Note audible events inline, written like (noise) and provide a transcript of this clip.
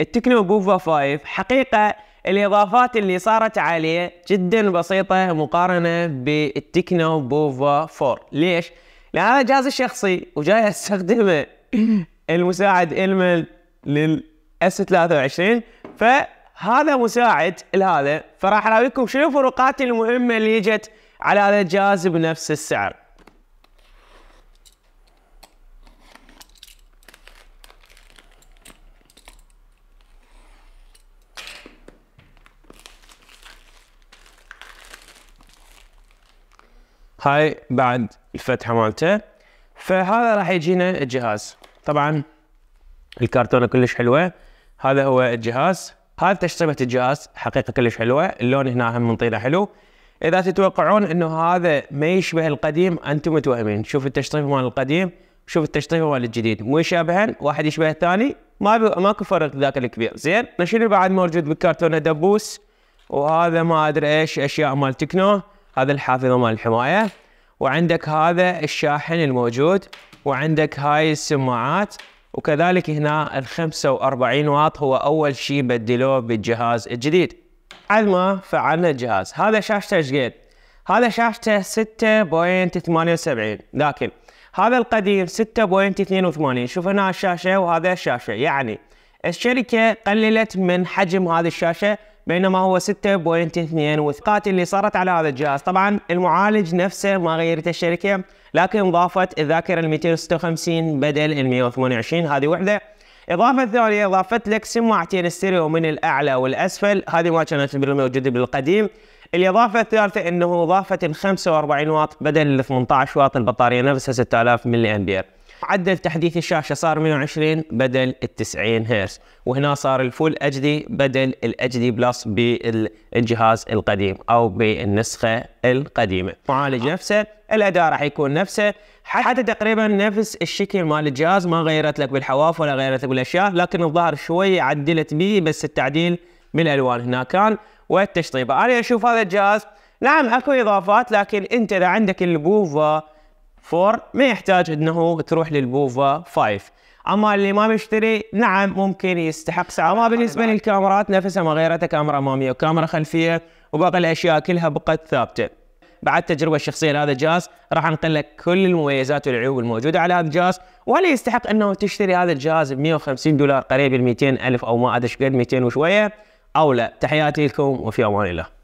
التكنو بوفا 5 حقيقة الإضافات اللي صارت عليه جدا بسيطة مقارنة بالتكنو بوفا 4 ليش؟ لأن هذا جهازي الشخصي وجاي أستخدمه (coughs) المساعد إلمن للأس 23 فهذا مساعد لهذا فراح أراويكم شنو الفروقات المهمة اللي جت على هذا الجهاز بنفس السعر هاي بعد الفتحه مالته فهذا راح يجينا الجهاز طبعا الكرتونه كلش حلوه هذا هو الجهاز هذا تشطيبه الجهاز حقيقه كلش حلوه اللون هنا هم منطينه حلو اذا تتوقعون انه هذا ما يشبه القديم انتم متوهمين شوف التشطيب مال القديم شوف التشطيب مال الجديد مو يشابهن واحد يشبه الثاني ما بي... ماكو فرق ذاك الكبير زين شنو بعد موجود بالكرتونه دبوس وهذا ما ادري ايش اشياء مال تكنو هذا الحافظه مال الحمايه وعندك هذا الشاحن الموجود وعندك هاي السماعات وكذلك هنا ال 45 واط هو اول شيء بدلوه بالجهاز الجديد بعد ما فعلنا الجهاز هذا شاشته ايش قد؟ هذا شاشته 6.78 لكن هذا القديم 6.82 شوف هنا الشاشه وهذا الشاشه يعني الشركه قللت من حجم هذه الشاشه بينما هو 6.2 وثقات اللي صارت على هذا الجهاز طبعا المعالج نفسه ما غيرته الشركه لكن ضافت الذاكره ال 256 بدل ال 128 هذه وحده اضافه ثانيه ضافت لك سماعتين ستيريو من الاعلى والاسفل هذه ما كانت موجوده بالقديم الإضافة الثالثة أنه ضافت ال 45 واط بدل ال 18 واط البطارية نفسها 6000 ملي أمبير عدل تحديث الشاشه صار 120 بدل ال 90 هرتز وهنا صار الفول اتش دي بدل الاتش دي بلس بالجهاز القديم او بالنسخه القديمه معالج نفسه الاداء راح يكون نفسه حتى تقريبا نفس الشكل مال الجهاز ما غيرت لك بالحواف ولا غيرت لك بالاشياء لكن الظاهر شوي عدلت به بس التعديل بالالوان هنا كان والتشطيبه انا اشوف هذا الجهاز نعم اكو اضافات لكن انت اذا عندك البوفا 4 ما يحتاج انه تروح للبوفا 5 اما اللي ما بيشتري نعم ممكن يستحق سعر اما بالنسبه للكاميرات نفسها ما غيرتها كاميرا اماميه وكاميرا خلفيه وباقي الاشياء كلها بقت ثابته بعد التجربه الشخصيه لهذا الجهاز راح انقل لك كل المميزات والعيوب الموجوده على هذا الجهاز وهل يستحق انه تشتري هذا الجهاز ب 150 دولار قريب ال 200 الف او ما ادري ايش قد 200 وشويه او لا تحياتي لكم وفي امان الله